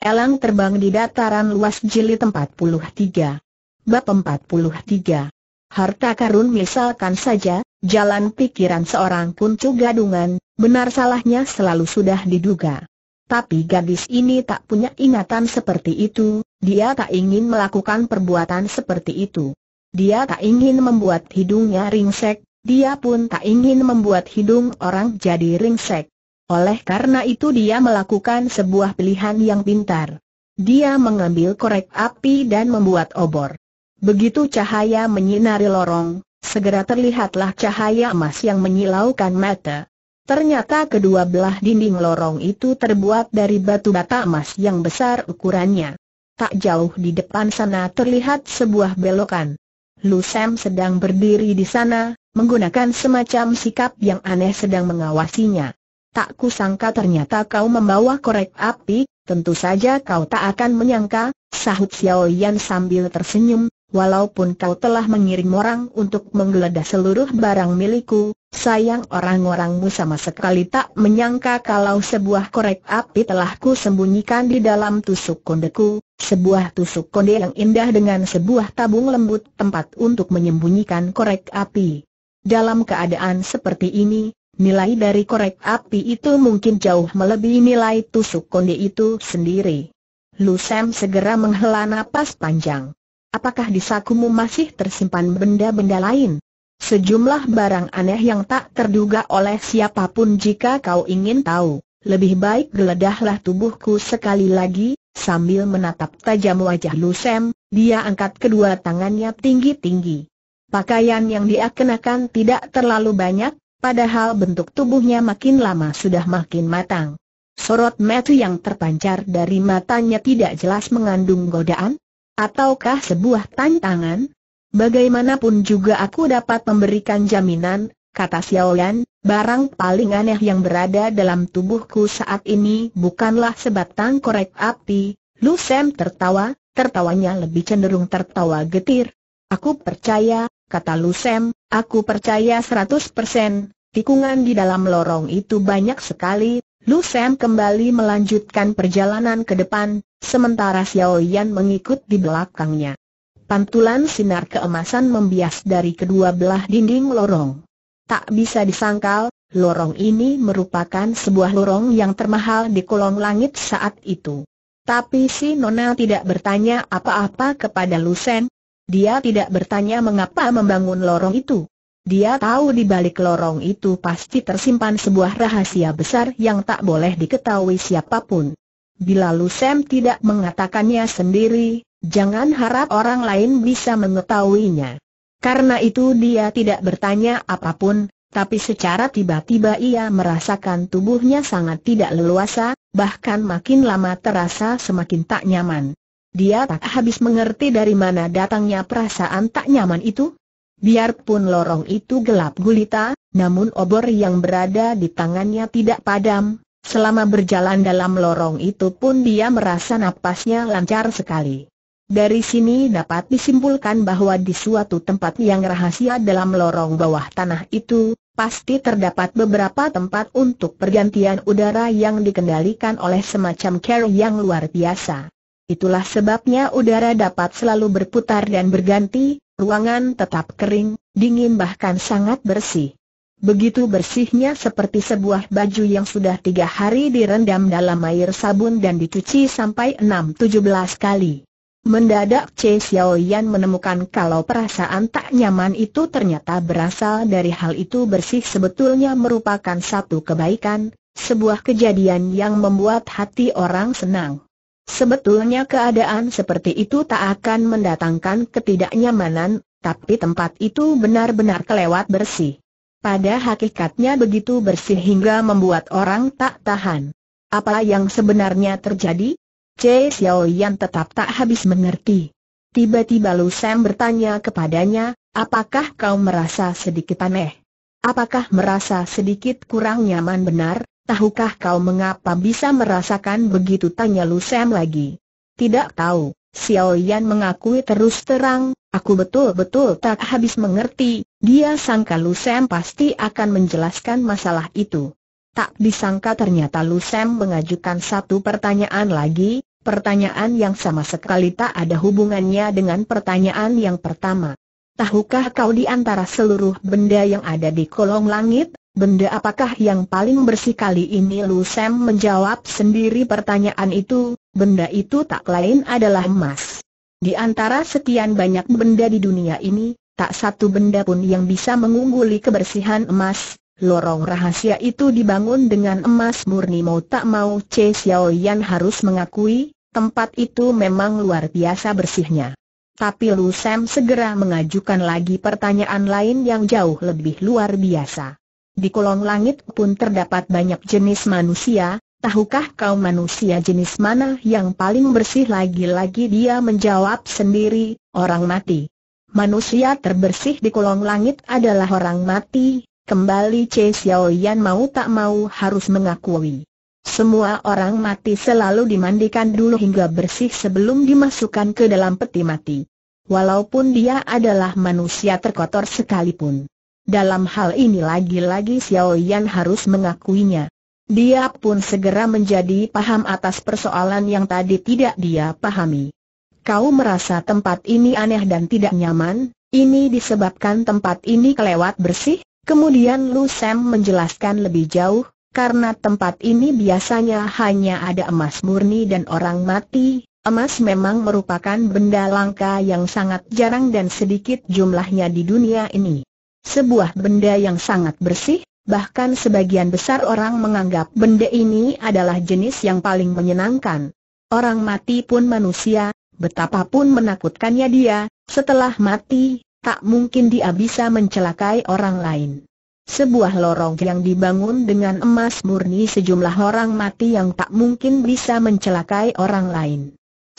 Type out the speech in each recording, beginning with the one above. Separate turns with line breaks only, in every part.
Elang terbang di dataran luas jeli jilid 43. Bab 43. Harta karun misalkan saja, jalan pikiran seorang kuncu gadungan, benar salahnya selalu sudah diduga. Tapi gadis ini tak punya ingatan seperti itu, dia tak ingin melakukan perbuatan seperti itu. Dia tak ingin membuat hidungnya ringsek, dia pun tak ingin membuat hidung orang jadi ringsek. Oleh karena itu dia melakukan sebuah pilihan yang pintar. Dia mengambil korek api dan membuat obor. Begitu cahaya menyinari lorong, segera terlihatlah cahaya emas yang menyilaukan mata. Ternyata kedua belah dinding lorong itu terbuat dari batu bata emas yang besar ukurannya. Tak jauh di depan sana terlihat sebuah belokan. Lu Sam sedang berdiri di sana, menggunakan semacam sikap yang aneh sedang mengawasinya. Tak kusangka ternyata kau membawa korek api, tentu saja kau tak akan menyangka, sahut Xiao Yan sambil tersenyum, walaupun kau telah mengirim orang untuk menggeledah seluruh barang milikku, sayang orang-orangmu sama sekali tak menyangka kalau sebuah korek api telah ku sembunyikan di dalam tusuk kondeku, sebuah tusuk konde yang indah dengan sebuah tabung lembut tempat untuk menyembunyikan korek api. Dalam keadaan seperti ini, nilai dari korek api itu mungkin jauh melebihi nilai tusuk konde itu sendiri. Lu Sam segera menghela napas panjang. Apakah di sakumu masih tersimpan benda-benda lain? Sejumlah barang aneh yang tak terduga oleh siapapun jika kau ingin tahu, lebih baik geledahlah tubuhku sekali lagi, sambil menatap tajam wajah Lu Sam, dia angkat kedua tangannya tinggi-tinggi. Pakaian yang dia kenakan tidak terlalu banyak, padahal bentuk tubuhnya makin lama sudah makin matang. Sorot mata yang terpancar dari matanya tidak jelas mengandung godaan? Ataukah sebuah tantangan? Bagaimanapun juga aku dapat memberikan jaminan, kata Xiaoyan, barang paling aneh yang berada dalam tubuhku saat ini bukanlah sebatang korek api. Lu Sam tertawa, tertawanya lebih cenderung tertawa getir. Aku percaya, kata Lusem, aku percaya 100 persen, tikungan di dalam lorong itu banyak sekali, Lusem kembali melanjutkan perjalanan ke depan, sementara Xiao Yan mengikut di belakangnya. Pantulan sinar keemasan membias dari kedua belah dinding lorong. Tak bisa disangkal, lorong ini merupakan sebuah lorong yang termahal di kolong langit saat itu. Tapi si Nona tidak bertanya apa-apa kepada Lusen. Dia tidak bertanya mengapa membangun lorong itu. Dia tahu di balik lorong itu pasti tersimpan sebuah rahasia besar yang tak boleh diketahui siapapun. Bila Lu Sam tidak mengatakannya sendiri, jangan harap orang lain bisa mengetahuinya. Karena itu dia tidak bertanya apapun, tapi secara tiba-tiba ia merasakan tubuhnya sangat tidak leluasa, bahkan makin lama terasa semakin tak nyaman. Dia tak habis mengerti dari mana datangnya perasaan tak nyaman itu. Biarpun lorong itu gelap gulita, namun obor yang berada di tangannya tidak padam. Selama berjalan dalam lorong itu pun dia merasa napasnya lancar sekali. Dari sini dapat disimpulkan bahwa di suatu tempat yang rahasia dalam lorong bawah tanah itu, pasti terdapat beberapa tempat untuk pergantian udara yang dikendalikan oleh semacam care yang luar biasa. Itulah sebabnya udara dapat selalu berputar dan berganti, ruangan tetap kering, dingin bahkan sangat bersih. Begitu bersihnya seperti sebuah baju yang sudah tiga hari direndam dalam air sabun dan dicuci sampai enam tujuh belas kali. Mendadak Che Xiao Yan menemukan kalau perasaan tak nyaman itu ternyata berasal dari hal itu bersih sebetulnya merupakan satu kebaikan, sebuah kejadian yang membuat hati orang senang. Sebetulnya keadaan seperti itu tak akan mendatangkan ketidaknyamanan, tapi tempat itu benar-benar kelewat bersih. Pada hakikatnya begitu bersih hingga membuat orang tak tahan. Apa yang sebenarnya terjadi? C. Xiao Yan tetap tak habis mengerti. Tiba-tiba Lu Sam bertanya kepadanya, apakah kau merasa sedikit aneh? Apakah merasa sedikit kurang nyaman benar? Tahukah kau mengapa bisa merasakan begitu? Tanya Lu Sam lagi. Tidak tahu, Xiao Yan mengakui terus terang, aku betul-betul tak habis mengerti, dia sangka Lu Sam pasti akan menjelaskan masalah itu. Tak disangka ternyata Lu Sam mengajukan satu pertanyaan lagi, pertanyaan yang sama sekali tak ada hubungannya dengan pertanyaan yang pertama. Tahukah kau di antara seluruh benda yang ada di kolong langit, benda apakah yang paling bersih kali ini Lu Sam menjawab sendiri pertanyaan itu, benda itu tak lain adalah emas. Di antara sekian banyak benda di dunia ini, tak satu benda pun yang bisa mengungguli kebersihan emas. Lorong rahasia itu dibangun dengan emas murni mau tak mau Che Yan harus mengakui, tempat itu memang luar biasa bersihnya. Tapi Lu Sam segera mengajukan lagi pertanyaan lain yang jauh lebih luar biasa. Di kolong langit pun terdapat banyak jenis manusia, tahukah kau manusia jenis mana yang paling bersih lagi-lagi dia menjawab sendiri, orang mati. Manusia terbersih di kolong langit adalah orang mati, kembali Che Yan mau tak mau harus mengakui. Semua orang mati selalu dimandikan dulu hingga bersih sebelum dimasukkan ke dalam peti mati. Walaupun dia adalah manusia terkotor sekalipun. Dalam hal ini lagi-lagi Xiao Yan harus mengakuinya. Dia pun segera menjadi paham atas persoalan yang tadi tidak dia pahami. Kau merasa tempat ini aneh dan tidak nyaman, ini disebabkan tempat ini kelewat bersih, kemudian Lu Sam menjelaskan lebih jauh, karena tempat ini biasanya hanya ada emas murni dan orang mati, emas memang merupakan benda langka yang sangat jarang dan sedikit jumlahnya di dunia ini. Sebuah benda yang sangat bersih, bahkan sebagian besar orang menganggap benda ini adalah jenis yang paling menyenangkan. Orang mati pun manusia, betapapun menakutkannya dia, setelah mati, tak mungkin dia bisa mencelakai orang lain. Sebuah lorong yang dibangun dengan emas murni sejumlah orang mati yang tak mungkin bisa mencelakai orang lain.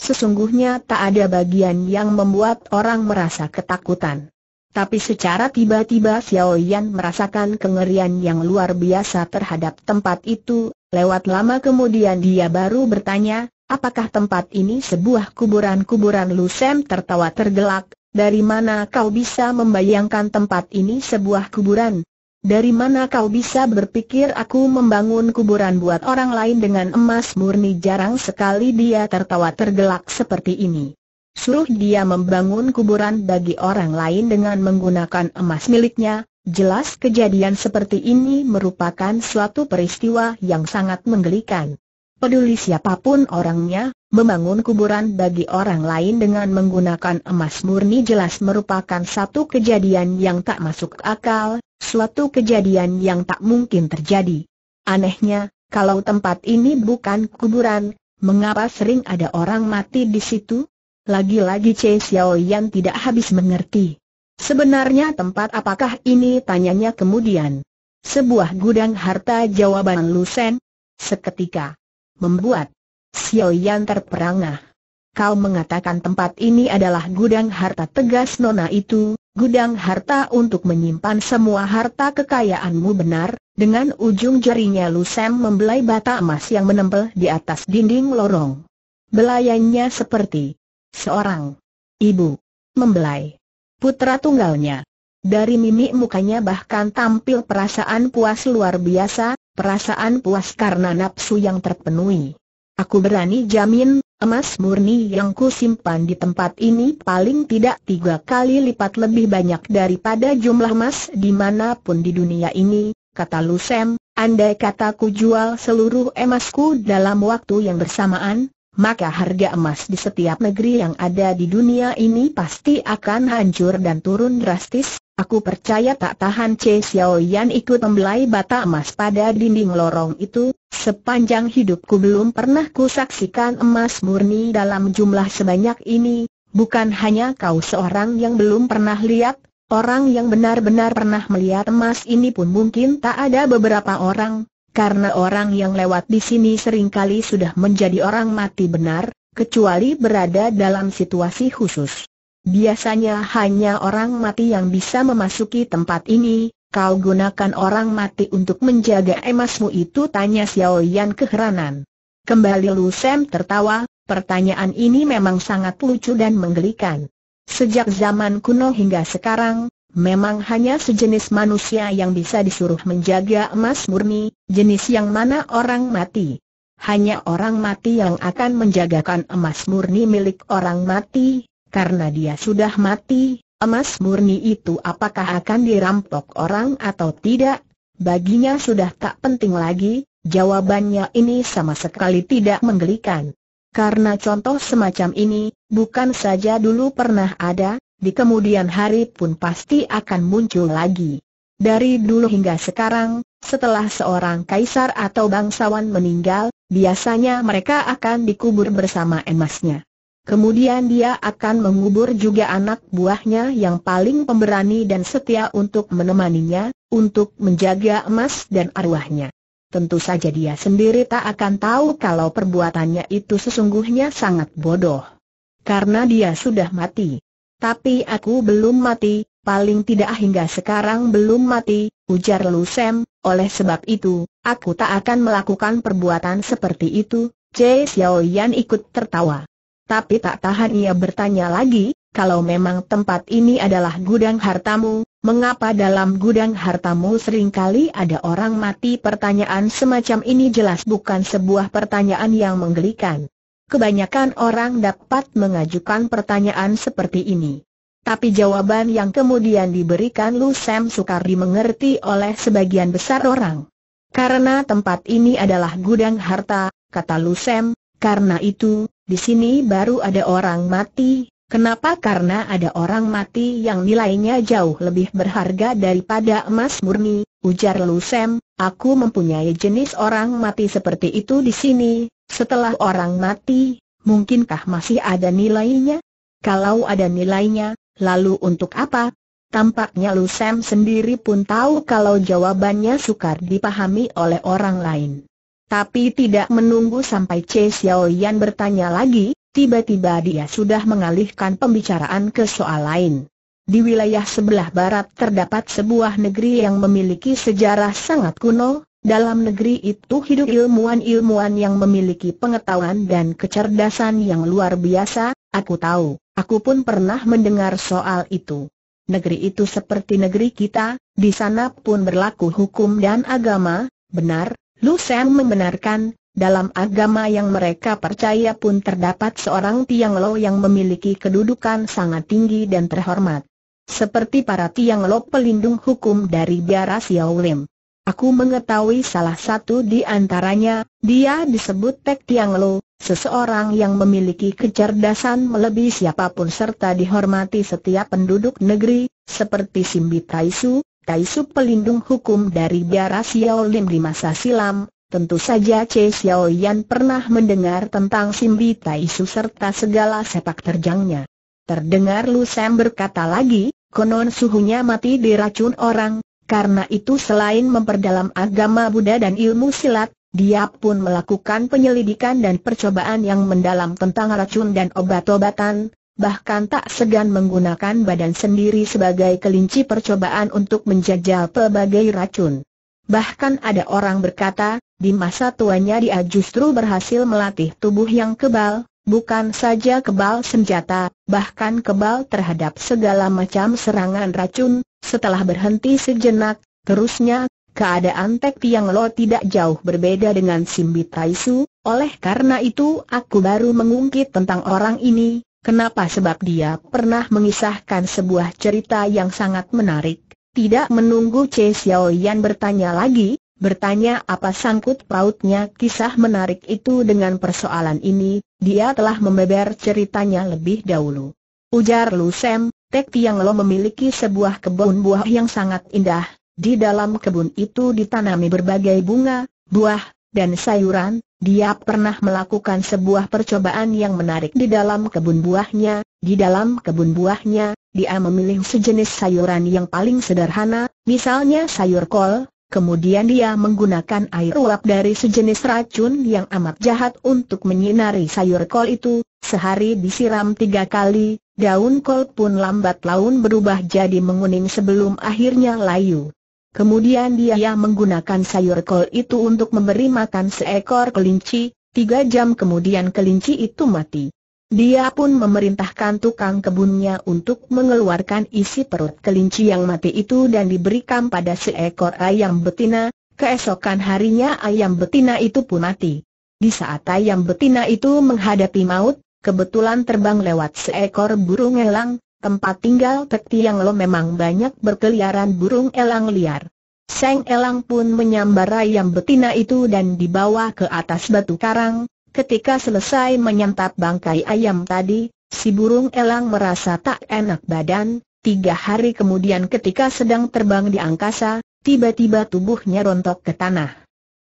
Sesungguhnya tak ada bagian yang membuat orang merasa ketakutan. Tapi secara tiba-tiba Xiao Yan merasakan kengerian yang luar biasa terhadap tempat itu, lewat lama kemudian dia baru bertanya, apakah tempat ini sebuah kuburan-kuburan Lusem tertawa tergelak, dari mana kau bisa membayangkan tempat ini sebuah kuburan? Dari mana kau bisa berpikir aku membangun kuburan buat orang lain dengan emas murni jarang sekali dia tertawa tergelak seperti ini suruh dia membangun kuburan bagi orang lain dengan menggunakan emas miliknya, jelas kejadian seperti ini merupakan suatu peristiwa yang sangat menggelikan. Peduli siapapun orangnya, membangun kuburan bagi orang lain dengan menggunakan emas murni jelas merupakan satu kejadian yang tak masuk akal, suatu kejadian yang tak mungkin terjadi. Anehnya, kalau tempat ini bukan kuburan, mengapa sering ada orang mati di situ? Lagi-lagi Che Xiao Yan tidak habis mengerti. Sebenarnya tempat apakah ini tanyanya kemudian. Sebuah gudang harta jawaban Lu Sen. Seketika. Membuat Xiao Yan terperangah. Kau mengatakan tempat ini adalah gudang harta tegas nona itu, gudang harta untuk menyimpan semua harta kekayaanmu benar, dengan ujung jarinya Lusen membelai bata emas yang menempel di atas dinding lorong. Belayannya seperti Seorang ibu membelai putra tunggalnya. Dari mimik mukanya bahkan tampil perasaan puas luar biasa, perasaan puas karena nafsu yang terpenuhi. Aku berani jamin, emas murni yang kusimpan di tempat ini paling tidak tiga kali lipat lebih banyak daripada jumlah emas dimanapun di dunia ini, kata Lusem, andai kataku jual seluruh emasku dalam waktu yang bersamaan, maka harga emas di setiap negeri yang ada di dunia ini pasti akan hancur dan turun drastis. Aku percaya tak tahan Che Xiao Yan ikut membelai bata emas pada dinding lorong itu, sepanjang hidupku belum pernah kusaksikan emas murni dalam jumlah sebanyak ini, bukan hanya kau seorang yang belum pernah lihat, orang yang benar-benar pernah melihat emas ini pun mungkin tak ada beberapa orang, karena orang yang lewat di sini seringkali sudah menjadi orang mati benar, kecuali berada dalam situasi khusus. Biasanya hanya orang mati yang bisa memasuki tempat ini, kau gunakan orang mati untuk menjaga emasmu itu tanya Xiao Yan keheranan. Kembali Lu Sam tertawa, pertanyaan ini memang sangat lucu dan menggelikan. Sejak zaman kuno hingga sekarang, Memang hanya sejenis manusia yang bisa disuruh menjaga emas murni, Jenis yang mana orang mati? Hanya orang mati yang akan menjagakan emas murni milik orang mati, karena dia sudah mati, emas murni itu apakah akan dirampok orang atau tidak? Baginya sudah tak penting lagi, jawabannya ini sama sekali tidak menggelikan. Karena contoh semacam ini, bukan saja dulu pernah ada, di kemudian hari pun pasti akan muncul lagi. Dari dulu hingga sekarang, setelah seorang kaisar atau bangsawan meninggal, biasanya mereka akan dikubur bersama emasnya. Kemudian dia akan mengubur juga anak buahnya yang paling pemberani dan setia untuk menemaninya, untuk menjaga emas dan arwahnya. Tentu saja dia sendiri tak akan tahu kalau perbuatannya itu sesungguhnya sangat bodoh. Karena dia sudah mati. Tapi aku belum mati, paling tidak hingga sekarang belum mati, ujar Lu oleh sebab itu, aku tak akan melakukan perbuatan seperti itu, Xiao Yan ikut tertawa. Tapi tak tahan ia bertanya lagi, kalau memang tempat ini adalah gudang hartamu, mengapa dalam gudang hartamu seringkali ada orang mati? Pertanyaan semacam ini jelas bukan sebuah pertanyaan yang menggelikan. Kebanyakan orang dapat mengajukan pertanyaan seperti ini. Tapi jawaban yang kemudian diberikan Lu Sam sukar dimengerti oleh sebagian besar orang. Karena tempat ini adalah gudang harta, kata Lu Sam, karena itu, di sini baru ada orang mati, kenapa karena ada orang mati yang nilainya jauh lebih berharga daripada emas murni, ujar Lu Sam, aku mempunyai jenis orang mati seperti itu di sini, setelah orang mati, mungkinkah masih ada nilainya? Kalau ada nilainya, Lalu untuk apa? Tampaknya Lu Sam sendiri pun tahu kalau jawabannya sukar dipahami oleh orang lain. Tapi tidak menunggu sampai Che Xiao Yan bertanya lagi, tiba-tiba dia sudah mengalihkan pembicaraan ke soal lain. Di wilayah sebelah barat terdapat sebuah negeri yang memiliki sejarah sangat kuno, dalam negeri itu hidup ilmuwan-ilmuwan yang memiliki pengetahuan dan kecerdasan yang luar biasa, aku tahu. Aku pun pernah mendengar soal itu. Negeri itu seperti negeri kita, di sana pun berlaku hukum dan agama, benar, Lu sen membenarkan, dalam agama yang mereka percaya pun terdapat seorang Tiang Lo yang memiliki kedudukan sangat tinggi dan terhormat. Seperti para Tiang Lo pelindung hukum dari biara Xiao Lim. Aku mengetahui salah satu di antaranya, dia disebut Tek Tiang Lo, seseorang yang memiliki kecerdasan melebihi siapapun serta dihormati setiap penduduk negeri, seperti Simbi Taisu, Taisu pelindung hukum dari biara Lim di masa silam. Tentu saja Che Yan pernah mendengar tentang Simbi Taisu serta segala sepak terjangnya. Terdengar Lu Sam berkata lagi, konon suhunya mati diracun orang, karena itu selain memperdalam agama Buddha dan ilmu silat, dia pun melakukan penyelidikan dan percobaan yang mendalam tentang racun dan obat-obatan, bahkan tak segan menggunakan badan sendiri sebagai kelinci percobaan untuk menjajal pelbagai racun. Bahkan ada orang berkata, di masa tuanya dia justru berhasil melatih tubuh yang kebal, bukan saja kebal senjata, bahkan kebal terhadap segala macam serangan racun, setelah berhenti sejenak, terusnya, keadaan Tek Tiang Lo tidak jauh berbeda dengan Simbi Tai oleh karena itu aku baru mengungkit tentang orang ini, kenapa sebab dia pernah mengisahkan sebuah cerita yang sangat menarik. Tidak menunggu Che Xiao Yan bertanya lagi, bertanya apa sangkut pautnya kisah menarik itu dengan persoalan ini, dia telah membeber ceritanya lebih dahulu. Ujar Lu Sem. Tek Tiang Lo memiliki sebuah kebun buah yang sangat indah. Di dalam kebun itu ditanami berbagai bunga, buah, dan sayuran. Dia pernah melakukan sebuah percobaan yang menarik di dalam kebun buahnya. Di dalam kebun buahnya, dia memilih sejenis sayuran yang paling sederhana, misalnya sayur kol, Kemudian dia menggunakan air uap dari sejenis racun yang amat jahat untuk menyinari sayur kol itu, sehari disiram tiga kali, daun kol pun lambat laun berubah jadi menguning sebelum akhirnya layu. Kemudian dia menggunakan sayur kol itu untuk memberi makan seekor kelinci, tiga jam kemudian kelinci itu mati. Dia pun memerintahkan tukang kebunnya untuk mengeluarkan isi perut kelinci yang mati itu dan diberikan pada seekor ayam betina, keesokan harinya ayam betina itu pun mati. Di saat ayam betina itu menghadapi maut, kebetulan terbang lewat seekor burung elang, tempat tinggal Tekti yang lo memang banyak berkeliaran burung elang liar. Seng elang pun menyambar ayam betina itu dan dibawa ke atas batu karang, ketika selesai menyantap bangkai ayam tadi, si burung elang merasa tak enak badan, tiga hari kemudian ketika sedang terbang di angkasa, tiba-tiba tubuhnya rontok ke tanah.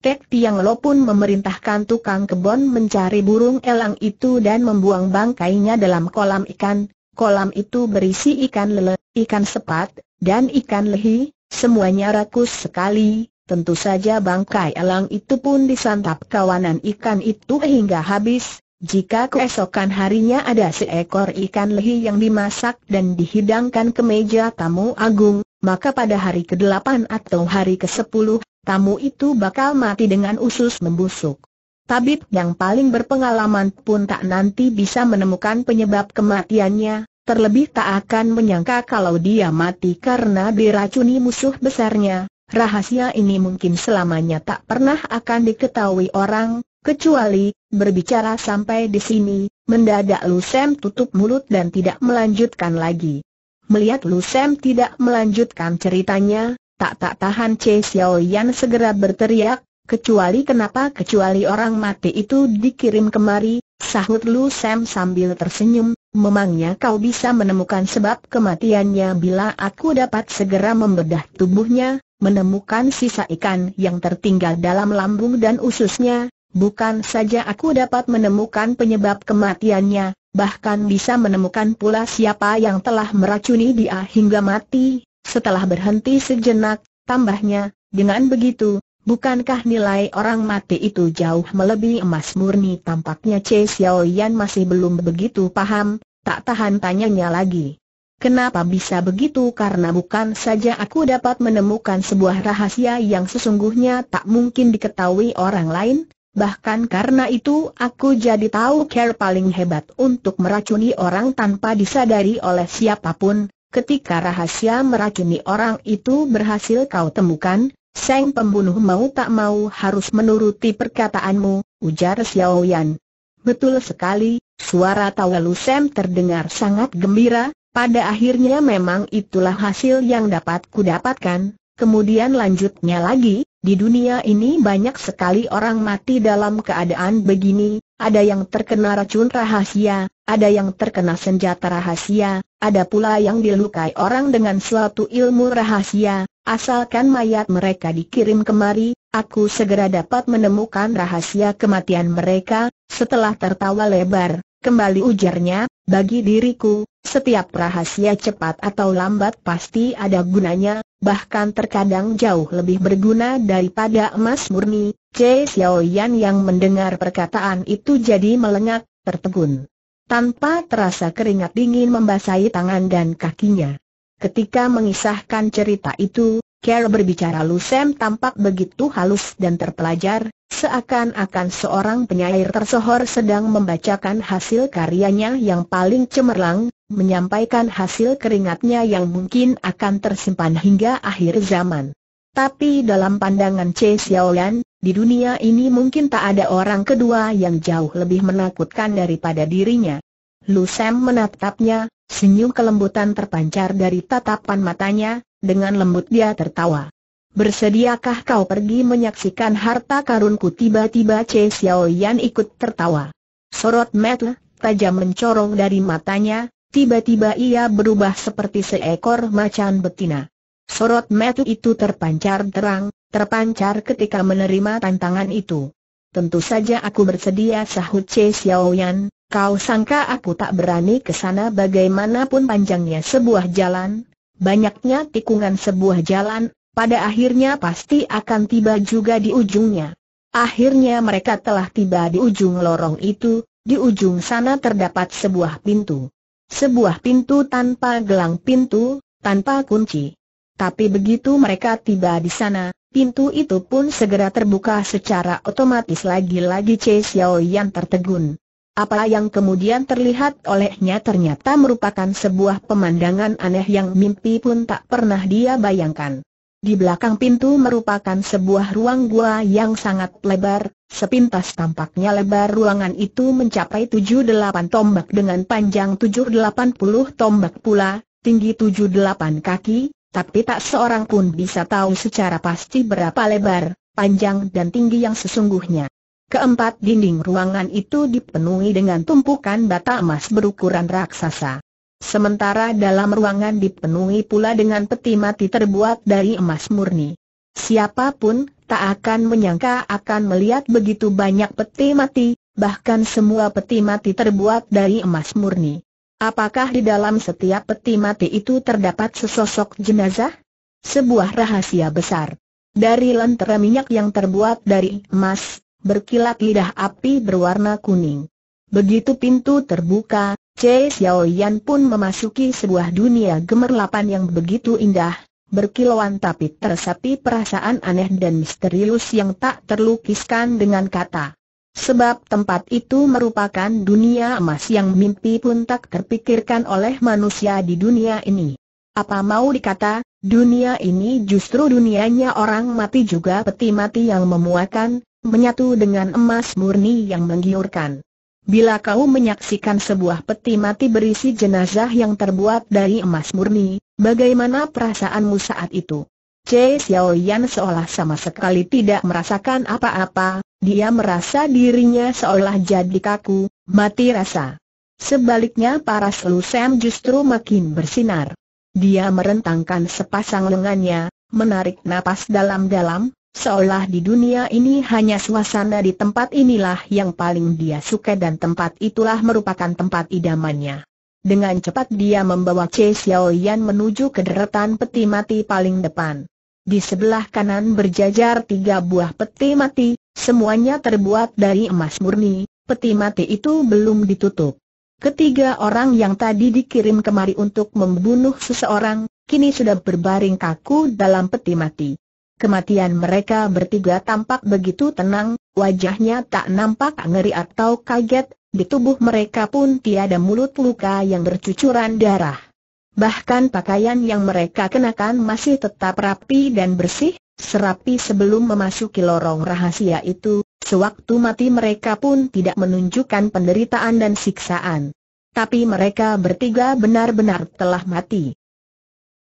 Tek Tiang Lo pun memerintahkan tukang kebun mencari burung elang itu dan membuang bangkainya dalam kolam ikan. Kolam itu berisi ikan lele, ikan sepat, dan ikan lehi, semuanya rakus sekali. Tentu saja bangkai elang itu pun disantap kawanan ikan itu hingga habis. Jika keesokan harinya ada seekor ikan lehi yang dimasak dan dihidangkan ke meja tamu agung, maka pada hari ke-8 atau hari ke-10, Tamu itu bakal mati dengan usus membusuk. Tabib yang paling berpengalaman pun tak nanti bisa menemukan penyebab kematiannya, terlebih tak akan menyangka kalau dia mati karena diracuni musuh besarnya. Rahasia ini mungkin selamanya tak pernah akan diketahui orang, kecuali berbicara sampai di sini. Mendadak Lusem tutup mulut dan tidak melanjutkan lagi. Melihat Lusem tidak melanjutkan ceritanya, Tak tak tahan Che Xiao Yan segera berteriak, kecuali kenapa kecuali orang mati itu dikirim kemari, sahut Lu Sam sambil tersenyum, memangnya kau bisa menemukan sebab kematiannya bila aku dapat segera membedah tubuhnya, menemukan sisa ikan yang tertinggal dalam lambung dan ususnya, bukan saja aku dapat menemukan penyebab kematiannya, bahkan bisa menemukan pula siapa yang telah meracuni dia hingga mati, setelah berhenti sejenak, tambahnya, dengan begitu, bukankah nilai orang mati itu jauh melebihi emas murni tampaknya Che Xiao Yan masih belum begitu paham, tak tahan tanyanya lagi. Kenapa bisa begitu? Karena bukan saja aku dapat menemukan sebuah rahasia yang sesungguhnya tak mungkin diketahui orang lain, bahkan karena itu aku jadi tahu care paling hebat untuk meracuni orang tanpa disadari oleh siapapun, Ketika rahasia meracuni orang itu berhasil kau temukan, sang pembunuh mau tak mau harus menuruti perkataanmu, ujar Xiao Yan. Betul sekali, suara tawa Lu Sem terdengar sangat gembira, pada akhirnya memang itulah hasil yang dapat kudapatkan. Kemudian lanjutnya lagi, di dunia ini banyak sekali orang mati dalam keadaan begini, ada yang terkena racun rahasia, ada yang terkena senjata rahasia, ada pula yang dilukai orang dengan suatu ilmu rahasia, asalkan mayat mereka dikirim kemari, aku segera dapat menemukan rahasia kematian mereka, setelah tertawa lebar, kembali ujarnya, bagi diriku, setiap rahasia cepat atau lambat pasti ada gunanya, bahkan terkadang jauh lebih berguna daripada emas murni, C. Xiaoyan yang mendengar perkataan itu jadi melengak, tertegun. Tanpa terasa keringat dingin membasahi tangan dan kakinya. Ketika mengisahkan cerita itu, Kerr berbicara Lusem tampak begitu halus dan terpelajar, seakan-akan seorang penyair tersohor sedang membacakan hasil karyanya yang paling cemerlang, menyampaikan hasil keringatnya yang mungkin akan tersimpan hingga akhir zaman. Tapi dalam pandangan Che Xiaoyan, di dunia ini mungkin tak ada orang kedua yang jauh lebih menakutkan daripada dirinya. Lu Sam menatapnya, senyum kelembutan terpancar dari tatapan matanya, dengan lembut dia tertawa. Bersediakah kau pergi menyaksikan harta karunku tiba-tiba Che Xiaoyan ikut tertawa. Sorot mata tajam mencorong dari matanya, tiba-tiba ia berubah seperti seekor macan betina. Sorot metu itu terpancar terang, terpancar ketika menerima tantangan itu. Tentu saja aku bersedia sahut Che Xiaoyan, kau sangka aku tak berani ke sana bagaimanapun panjangnya sebuah jalan, banyaknya tikungan sebuah jalan, pada akhirnya pasti akan tiba juga di ujungnya. Akhirnya mereka telah tiba di ujung lorong itu, di ujung sana terdapat sebuah pintu. Sebuah pintu tanpa gelang pintu, tanpa kunci. Tapi begitu mereka tiba di sana, pintu itu pun segera terbuka secara otomatis lagi-lagi Che Xiao Yan tertegun. Apa yang kemudian terlihat olehnya ternyata merupakan sebuah pemandangan aneh yang mimpi pun tak pernah dia bayangkan. Di belakang pintu merupakan sebuah ruang gua yang sangat lebar, sepintas tampaknya lebar ruangan itu mencapai 78 tombak dengan panjang 780 tombak pula, tinggi 78 kaki, tapi tak seorang pun bisa tahu secara pasti berapa lebar, panjang dan tinggi yang sesungguhnya. Keempat dinding ruangan itu dipenuhi dengan tumpukan bata emas berukuran raksasa. Sementara dalam ruangan dipenuhi pula dengan peti mati terbuat dari emas murni. Siapapun tak akan menyangka akan melihat begitu banyak peti mati, bahkan semua peti mati terbuat dari emas murni. Apakah di dalam setiap peti mati itu terdapat sesosok jenazah? Sebuah rahasia besar. Dari lentera minyak yang terbuat dari emas, berkilat lidah api berwarna kuning. Begitu pintu terbuka, Che Yan pun memasuki sebuah dunia gemerlapan yang begitu indah, berkilauan tapi tersapi perasaan aneh dan misterius yang tak terlukiskan dengan kata. Sebab tempat itu merupakan dunia emas yang mimpi pun tak terpikirkan oleh manusia di dunia ini. Apa mau dikata, dunia ini justru dunianya orang mati juga peti mati yang memuakan, menyatu dengan emas murni yang menggiurkan. Bila kau menyaksikan sebuah peti mati berisi jenazah yang terbuat dari emas murni, bagaimana perasaanmu saat itu? C. Xiao Yan seolah sama sekali tidak merasakan apa-apa, dia merasa dirinya seolah jadi kaku, mati rasa. Sebaliknya para selusem justru makin bersinar. Dia merentangkan sepasang lengannya, menarik napas dalam-dalam, seolah di dunia ini hanya suasana di tempat inilah yang paling dia suka dan tempat itulah merupakan tempat idamannya. Dengan cepat dia membawa Che Yan menuju ke deretan peti mati paling depan. Di sebelah kanan berjajar tiga buah peti mati, semuanya terbuat dari emas murni, peti mati itu belum ditutup. Ketiga orang yang tadi dikirim kemari untuk membunuh seseorang, kini sudah berbaring kaku dalam peti mati. Kematian mereka bertiga tampak begitu tenang, wajahnya tak nampak ngeri atau kaget, di tubuh mereka pun tiada mulut luka yang bercucuran darah. Bahkan pakaian yang mereka kenakan masih tetap rapi dan bersih, serapi sebelum memasuki lorong rahasia itu, sewaktu mati mereka pun tidak menunjukkan penderitaan dan siksaan. Tapi mereka bertiga benar-benar telah mati.